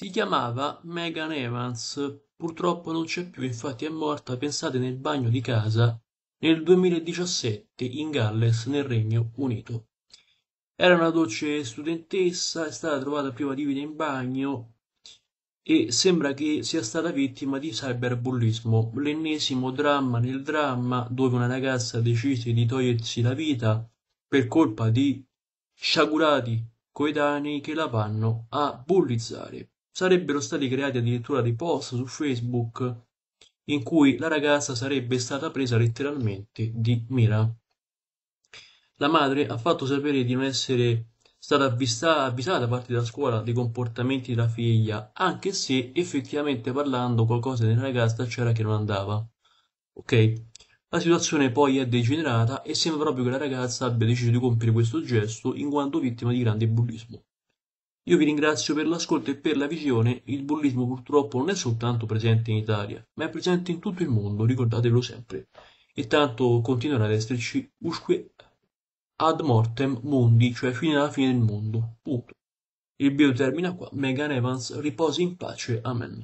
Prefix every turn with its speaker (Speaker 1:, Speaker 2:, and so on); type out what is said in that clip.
Speaker 1: Si chiamava Megan Evans, purtroppo non c'è più infatti è morta, pensate, nel bagno di casa nel 2017 in Galles, nel Regno Unito. Era una dolce studentessa, è stata trovata prima di vita in bagno e sembra che sia stata vittima di cyberbullismo, l'ennesimo dramma nel dramma dove una ragazza decise di togliersi la vita per colpa di sciagurati coetanei che la vanno a bullizzare sarebbero stati creati addirittura dei post su Facebook in cui la ragazza sarebbe stata presa letteralmente
Speaker 2: di mira.
Speaker 1: La madre ha fatto sapere di non essere stata avvista, avvisata da parte della scuola dei comportamenti della figlia, anche se effettivamente parlando qualcosa nella ragazza c'era che non andava. Ok? La situazione poi è degenerata e sembra proprio che la ragazza abbia deciso di compiere questo gesto in quanto vittima di grande bullismo. Io vi ringrazio per l'ascolto e per la visione. Il bullismo purtroppo non è soltanto presente in Italia, ma è presente in tutto il mondo, ricordatelo sempre. E tanto continuerà ad esserci usque ad mortem mundi, cioè fino alla fine del mondo. Punto. Il video termina qua. Megan Evans riposi in pace. Amen.